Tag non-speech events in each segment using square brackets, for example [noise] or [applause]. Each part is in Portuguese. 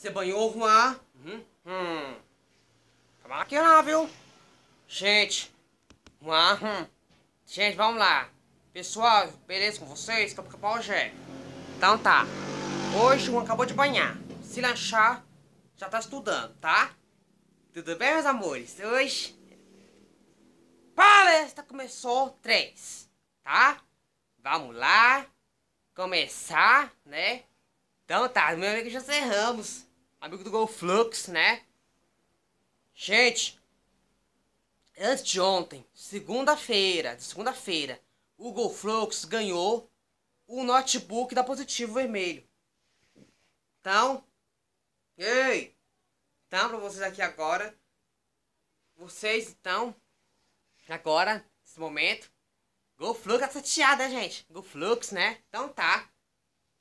Você banhou o Juan? Uhum. Hum. Tá viu? Gente. Juan. Hum. Gente, vamos lá. Pessoal, beleza com vocês? Campo Capogé. Então tá. Hoje o Juan acabou de banhar. Se lanchar, já tá estudando, tá? Tudo bem, meus amores? Hoje... Palestra começou três, tá? Vamos lá. Começar, né? Então tá, meu amigo já cerramos amigo do Golflux, né? Gente, antes de ontem, segunda-feira, segunda-feira, o Golflux ganhou o notebook da Positivo Vermelho. Então, ei, então pra vocês aqui agora, vocês então, agora, nesse momento, Golflux tá chateada, gente, Golflux, né? Então tá,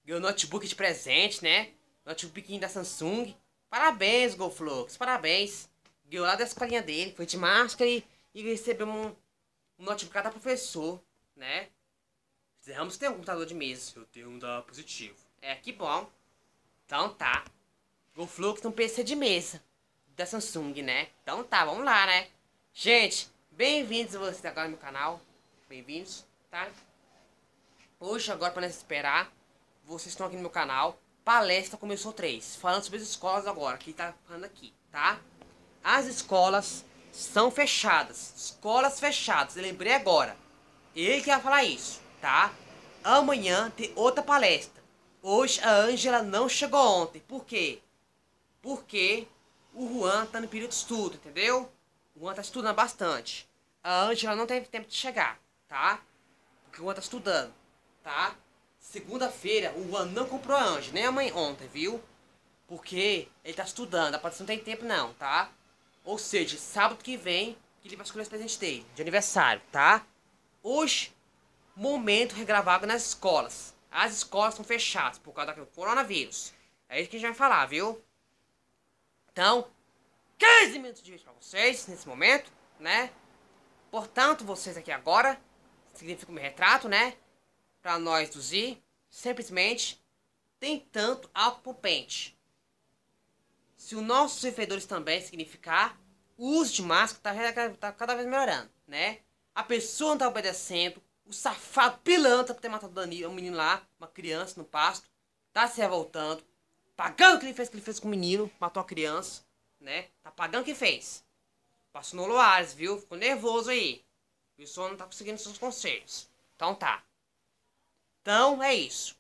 ganhou notebook de presente, né? notebookzinho da Samsung. Parabéns, Golflux, parabéns. Ganhou lá da escolinha dele, foi de máscara e, e recebeu um, um notebook cada professor, né? que tem um computador de mesa. Eu tenho um da Positivo. É, que bom. Então tá. Golflux tem um PC de mesa. Da Samsung, né? Então tá, vamos lá, né? Gente, bem-vindos vocês agora no meu canal. Bem-vindos, tá? Hoje, agora, pra não esperar, vocês estão aqui no meu canal palestra começou três, falando sobre as escolas agora, que tá falando aqui, tá? As escolas são fechadas, escolas fechadas, eu lembrei agora. Ele que ia falar isso, tá? Amanhã tem outra palestra. Hoje a Ângela não chegou ontem, por quê? Porque o Juan tá no período de estudo, entendeu? O Juan tá estudando bastante. A Ângela não teve tempo de chegar, tá? Porque o Juan tá estudando, tá? Segunda-feira, o anão comprou a Anja, nem a mãe ontem, viu? Porque ele tá estudando, a não tem tempo não, tá? Ou seja, sábado que vem, que ele vai escolher os presentes dele, de aniversário, tá? Hoje, momento regravado nas escolas. As escolas estão fechadas por causa do coronavírus. É isso que a gente vai falar, viu? Então, 15 minutos de vídeo pra vocês nesse momento, né? Portanto, vocês aqui agora, significa o meu retrato, né? para nós do Z, simplesmente tem tanto pro pente. Se os nossos servidores também significar, o uso de máscara está tá cada vez melhorando, né? A pessoa não está obedecendo, o safado pilantra por ter matado o Danilo, um menino lá, uma criança no pasto, tá se revoltando, pagando o que ele fez, que ele fez com o menino, matou a criança, né? Tá pagando o que fez. Passou no Loares, viu? Ficou nervoso aí. O pessoal não tá conseguindo seus conselhos. Então tá. Então é isso.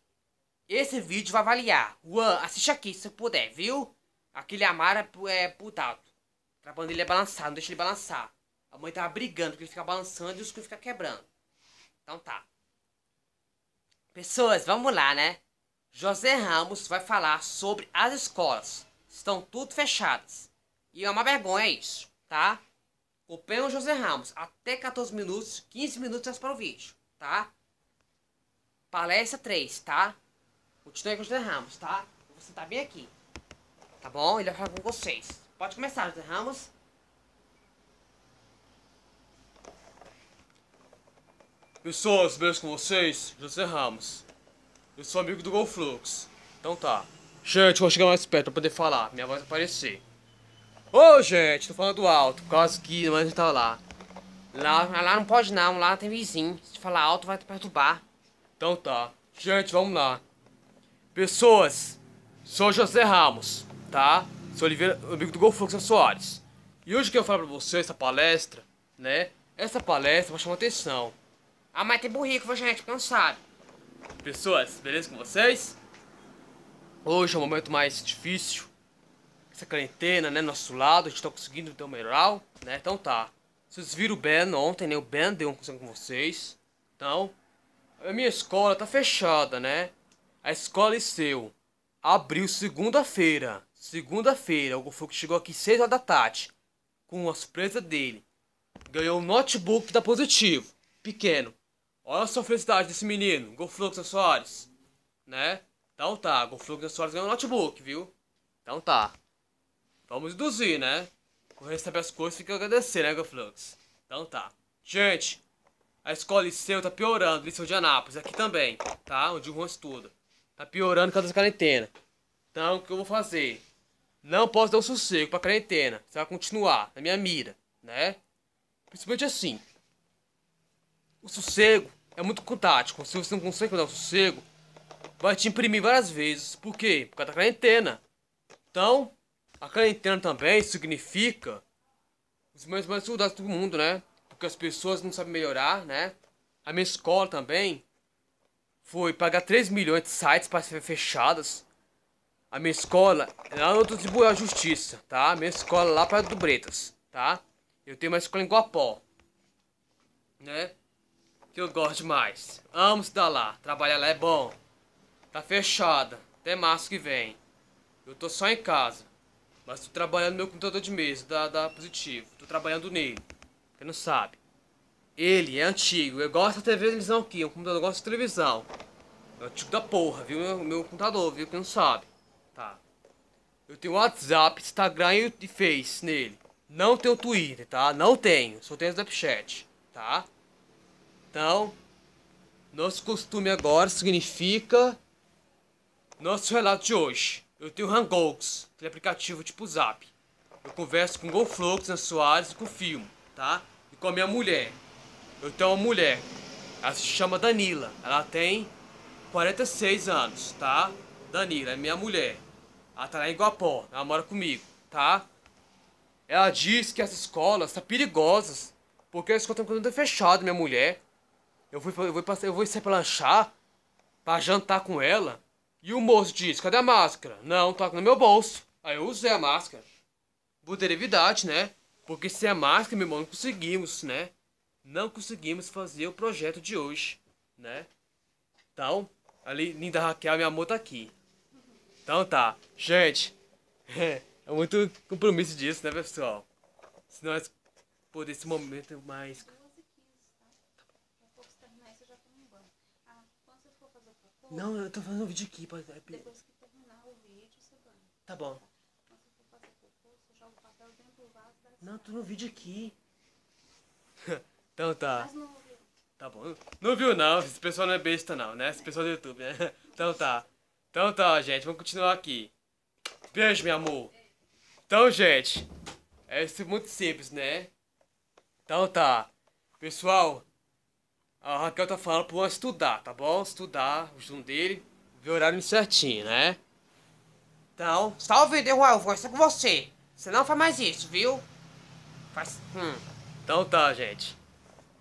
Esse vídeo vai avaliar. Juan, assiste aqui se puder, viu? Aquele Amara é putado. Trabalhando tá ele é balançar, não deixa ele balançar. A mãe tava brigando porque ele fica balançando e os escudo fica quebrando. Então tá. Pessoas, vamos lá, né? José Ramos vai falar sobre as escolas. Estão tudo fechadas. E é uma vergonha isso, tá? Acompanha o José Ramos. Até 14 minutos, 15 minutos para o vídeo, tá? Palestra 3, tá? O Titã José Ramos, tá? Eu vou sentar bem aqui. Tá bom? Ele vai falar com vocês. Pode começar, José Ramos. Pessoas, beijos com vocês? José Ramos. Eu sou amigo do Golflux. Então tá. Gente, vou chegar mais perto pra poder falar. Minha voz aparecer. Ô, oh, gente, tô falando alto. Por causa que a gente tá lá. lá. Lá não pode não. Lá tem vizinho. Se falar alto vai perturbar. Então tá. Gente, vamos lá. Pessoas, sou José Ramos, tá? Sou Oliveira, amigo do Golfluxo Soares. E hoje que eu falo pra vocês, essa palestra, né? Essa palestra vai chamar atenção. Ah, mas tem burrico, gente, cansado. Pessoas, beleza com vocês? Hoje é um momento mais difícil. Essa quarentena, né? Nosso lado, a gente tá conseguindo ter um melhor, né? Então tá. Vocês viram o Ben ontem, né? O Ben deu um conselho com vocês. Então, a minha escola tá fechada, né? A escola é seu. Abriu segunda-feira. Segunda-feira, o Gofuku chegou aqui 6 horas da tarde. Com uma surpresa dele. Ganhou um notebook da Positivo. Pequeno. Olha a a felicidade desse menino, Gofluxo Soares. Né? Então tá, Gofluxo Soares ganhou um notebook, viu? Então tá. Vamos induzir, né? Quando receber as coisas, fica agradecer, né, Goflux? Então tá. Gente, a escola Liceu tá piorando, Liceu de Anápolis, aqui também, tá? Onde o Juan estuda. Tá piorando por causa da quarentena. Então, o que eu vou fazer? Não posso dar um sossego pra quarentena. Você vai continuar na minha mira, né? Principalmente assim. O sossego é muito contático. Se você não consegue dar o sossego, vai te imprimir várias vezes. Por quê? Por causa da quarentena. Então, a quarentena também significa os mais mais soldados do mundo, né? porque as pessoas não sabem melhorar, né? A minha escola também foi pagar 3 milhões de sites para ser fechadas. A minha escola é lá no Tribunal da Justiça, tá? A minha escola é lá para do Bretas, tá? Eu tenho uma escola em Guapó, né? Que eu gosto demais. Amo estudar lá, trabalhar lá é bom. Tá fechada até março que vem. Eu tô só em casa, mas tô trabalhando no meu computador de mesa da, da Positivo. Tô trabalhando nele. Quem não sabe. Ele é antigo. Eu gosto da televisão aqui. O é computador gosta de televisão. É antigo da porra, viu? Meu, meu computador, viu? Quem não sabe. Tá. Eu tenho WhatsApp, Instagram e Face nele. Não tenho Twitter, tá? Não tenho. Só tenho Snapchat, tá? Então, nosso costume agora significa nosso relato de hoje. Eu tenho Hangouts, que é aplicativo tipo Zap. Eu converso com Golflux, na Soares e com o Filmo tá? E com a minha mulher. Eu tenho uma mulher. Ela se chama Danila. Ela tem 46 anos, tá? Danila é minha mulher. Ela tá lá em Guapó. Ela mora comigo, tá? Ela diz que as escolas estão tá perigosas. Porque a escola estão ficando fechado minha mulher. Eu vou eu vou eu vou sair pra lanchar, pra jantar com ela. E o moço disse, cadê a máscara? Não, toca no meu bolso. Aí eu usei a máscara. Por né? Porque sem a máscara, meu irmão, não conseguimos, né? Não conseguimos fazer o projeto de hoje, né? Então, ali, linda Raquel, minha amor tá aqui. Então tá. Gente, [laughs] é, muito compromisso disso, né, pessoal? Se nós por esse momento mais. Tá tá? ah, não, eu tô fazendo um vídeo aqui. Pra... Depois que terminar o vídeo, você vai. Tá bom. Não, tô no vídeo aqui. [laughs] então tá. Mas não viu. Tá bom. Não viu não, esse pessoal não é besta não, né? Esse pessoal do YouTube, né? [laughs] Então tá. Então tá, gente, vamos continuar aqui. Beijo, meu amor. Então, gente, é isso muito simples, né? Então tá. Pessoal, a Raquel tá falando pro estudar, tá bom? Estudar o Zoom dele, ver o horário certinho, né? Então, salve, The Juan, vou estar tá com você. Você não faz mais isso, viu? Faz. Hum. Então tá, gente.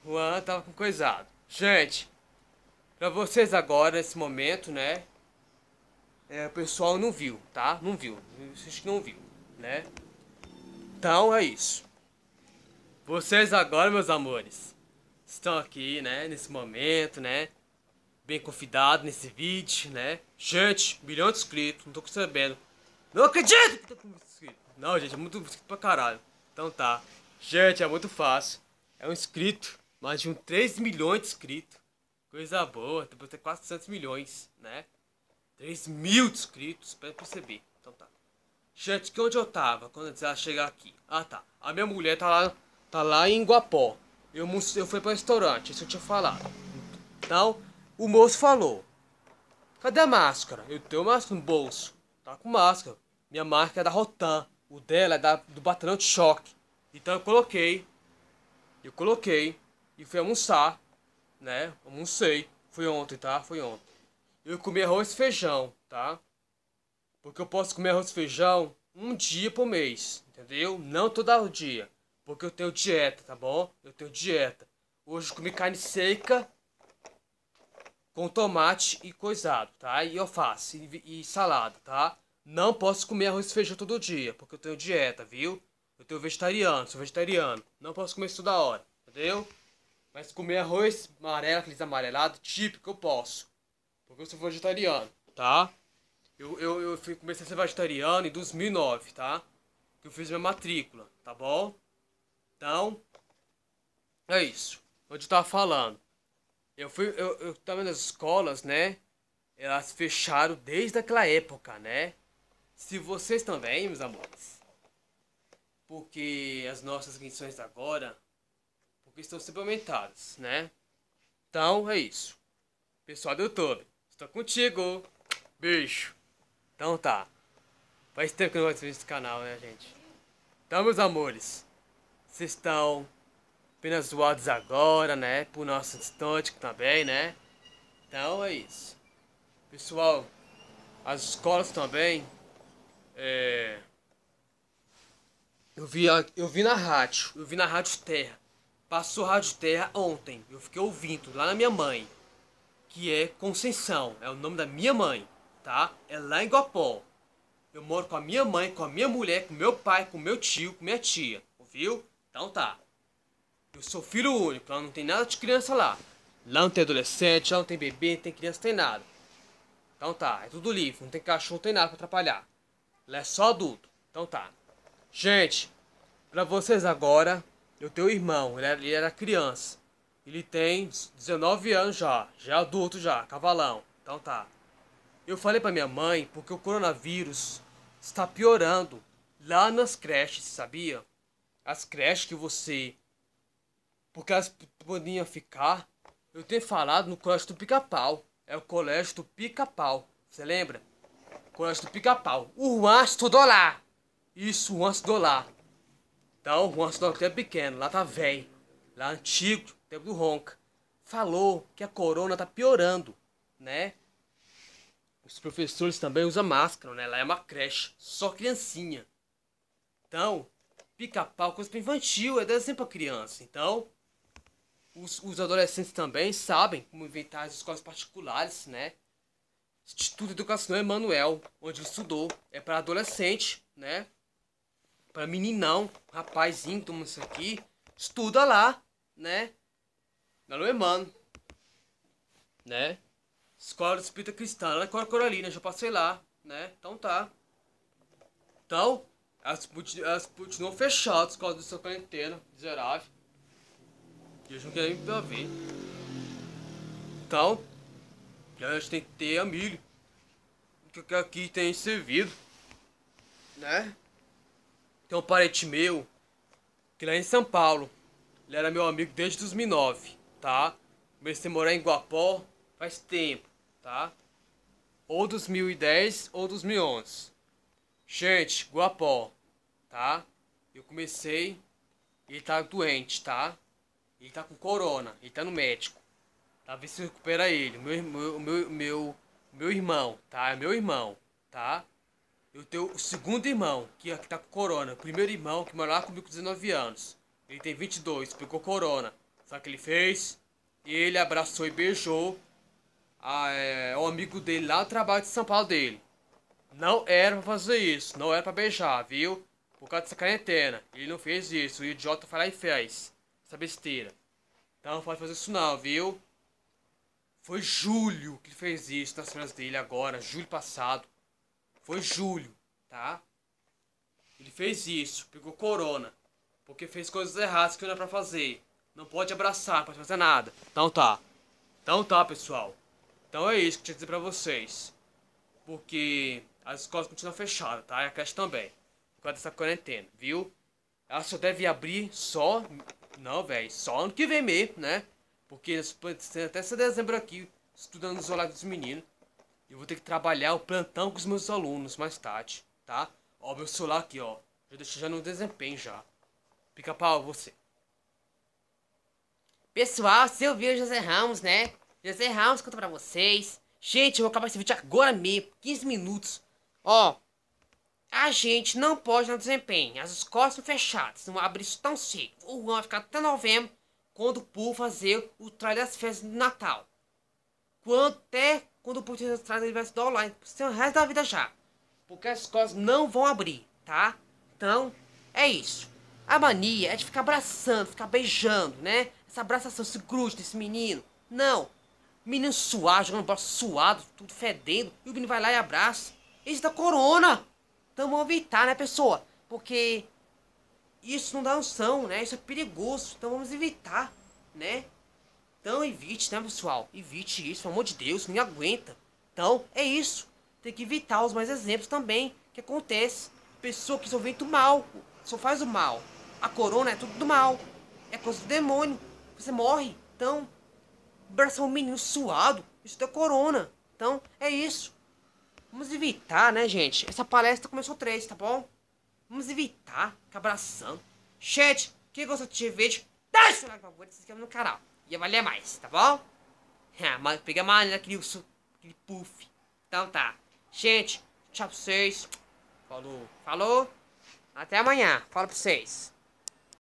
Juan tava com coisado. Gente, pra vocês agora, nesse momento, né? É, o pessoal não viu, tá? Não viu. Vocês que não viu, né? Então é isso. Vocês agora, meus amores, estão aqui, né? Nesse momento, né? Bem convidado nesse vídeo, né? Gente, milhão de inscritos, não tô conseguindo. Não acredito que tá com inscrito. Não, gente, é muito inscrito pra caralho. Então tá. Gente, é muito fácil. É um inscrito, mais de um 3 milhões de inscritos. Coisa boa, depois ter 400 milhões, né? 3 mil inscritos, pra perceber. Então tá. Gente, que onde eu tava quando ela chegar aqui? Ah tá, a minha mulher tá lá, tá lá em Guapó. Eu, eu fui pro restaurante, isso eu tinha falado. Então, o moço falou. Cadê a máscara? Eu tenho máscara no bolso. Tá com máscara. Minha marca é da Rotan. O dela é da, do Batalhão de Choque. Então eu coloquei, eu coloquei e fui almoçar, né? Almocei, foi ontem, tá? Foi ontem. Eu comi arroz e feijão, tá? Porque eu posso comer arroz e feijão um dia por mês, entendeu? Não todo dia, porque eu tenho dieta, tá bom? Eu tenho dieta. Hoje eu comi carne seca com tomate e coisado, tá? E alface e, e salada, tá? Não posso comer arroz e feijão todo dia, porque eu tenho dieta, viu? Eu tenho vegetariano, sou vegetariano. Não posso comer isso toda hora, entendeu? Mas comer arroz amarelo, aqueles amarelados, típico, eu posso. Porque eu sou vegetariano, tá? Eu, eu, eu fui, comecei a ser vegetariano em 2009, tá? que Eu fiz minha matrícula, tá bom? Então, é isso. É Onde eu tava falando. Eu fui, eu, eu tava nas escolas, né? Elas fecharam desde aquela época, né? Se vocês também, meus amores porque as nossas questões agora porque estão sempre aumentadas, né? Então é isso. Pessoal do YouTube, estou contigo. Beijo. Então tá. Faz tempo que eu não gosto esse canal, né, gente? Então, meus amores, vocês estão apenas zoados agora, né? Por nosso instante também, né? Então é isso. Pessoal, as escolas também. É eu vi, eu vi na rádio. Eu vi na Rádio Terra. Passou Rádio Terra ontem. Eu fiquei ouvindo lá na minha mãe. Que é Conceição. É o nome da minha mãe, tá? É lá em Guapó. Eu moro com a minha mãe, com a minha mulher, com meu pai, com meu tio, com minha tia. Ouviu? Então tá. Eu sou filho único, lá não tem nada de criança lá. Lá não tem adolescente, lá não tem bebê, não tem criança, não tem nada. Então tá, é tudo livre, não tem cachorro, não tem nada pra atrapalhar. Lá é só adulto. Então tá. Gente, para vocês agora, eu tenho um irmão, ele era, ele era, criança. Ele tem 19 anos já, já é adulto já, cavalão. Então tá. Eu falei para minha mãe porque o coronavírus está piorando lá nas creches, sabia? As creches que você. Porque elas podiam ficar. Eu tenho falado no colégio do pica-pau. É o colégio do pica-pau. Você lembra? Colégio do pica-pau. O Juan estudou lá! Isso, o antes do lá. Então, o antes do é tempo pequeno, lá tá velho. Lá é antigo, tempo do ronca. Falou que a corona tá piorando, né? Os professores também usam máscara, né? Lá é uma creche, só criancinha. Então, pica-pau, coisa pra infantil, é desenho pra criança. Então, os, os, adolescentes também sabem como inventar as escolas particulares, né? Instituto Educacional Emanuel, onde ele estudou, é para adolescente, né? para meninão, rapazinho, toma isso aqui, estuda lá, né? Na Luemano, né? Escola Espírita Cristã, lá na Cora Coralina, já passei lá, né? Então tá. Então, elas, elas continuam fechadas escola de dessa quarentena, miserável. E eles não querem me pra ver. Então, a gente tem que ter amigo. Que aqui tem servido, né? Tem um parente meu que lá é em São Paulo. Ele era meu amigo desde 2009, tá? Comecei a morar em Guapó faz tempo, tá? Ou 2010 ou 2011. Gente, Guapó, tá? Eu comecei, ele tá doente, tá? Ele tá com corona, ele tá no médico. Tá vendo se recupera ele, meu meu meu meu, meu irmão, tá? É meu irmão, tá? Eu tenho o segundo irmão, que é, está tá com corona. O primeiro irmão, que mora lá comigo com 19 anos. Ele tem 22, pegou corona. Sabe o que ele fez? Ele abraçou e beijou a, é, o amigo dele lá no trabalho de São Paulo dele. Não era pra fazer isso, não era pra beijar, viu? Por causa dessa quarentena. Ele não fez isso, o idiota foi lá e fez. Essa besteira. Então não pode fazer isso não, viu? Foi julho que ele fez isso nas férias dele agora, julho passado. Foi julho, tá? Ele fez isso, pegou corona. Porque fez coisas erradas que não é pra fazer. Não pode abraçar, não pode fazer nada. Então tá. Então tá, pessoal. Então é isso que eu tinha que dizer pra vocês. Porque as escolas continuam fechadas, tá? E a creche também. Por causa dessa quarentena, viu? Ela só deve abrir só. Não, velho. Só ano que vem mesmo, né? Porque até esse dezembro aqui, estudando isolado dos meninos. Eu vou ter que trabalhar o plantão com os meus alunos mais tarde, tá? Ó, meu celular aqui, ó. Já deixei já no desempenho já. Pica-pau, você. Pessoal, se eu vi o José Ramos, né? José Ramos conta pra vocês. Gente, eu vou acabar esse vídeo agora mesmo, 15 minutos. Ó, a gente não pode dar desempenho. As escolas estão fechadas, não abre isso tão cedo. O Juan vai ficar até novembro, quando o povo fazer o trabalho das festas do Natal. Quanto é quando o português traz universo do online, você o resto da vida já. Porque as escolas não vão abrir, tá? Então, é isso. A mania é de ficar abraçando, ficar beijando, né? Essa abraçação, esse grude desse menino. Não. Menino suado, jogando bola suado, tudo fedendo. E o menino vai lá e abraça. Isso da corona. Então vamos evitar, né, pessoa? Porque isso não dá noção, né? Isso é perigoso. Então vamos evitar, né? Então evite, né, pessoal? Evite isso, pelo amor de Deus, não aguenta. Então, é isso. Tem que evitar os mais exemplos também que acontece. Pessoa que só vem do mal, só faz o mal. A corona é tudo do mal. É coisa do demônio. Você morre. Então, abraçar um menino suado, isso é corona. Então, é isso. Vamos evitar, né, gente? Essa palestra começou três, tá bom? Vamos evitar que abraçando. Chat, quem gosta de ver, deixa o like, por favor, e se inscreve no canal ia valer mais, tá bom? Ah, mas pega mais naquele né, aquele puff. Então tá. Gente, tchau pra vocês. Falou. Falou. Até amanhã. Fala pra vocês.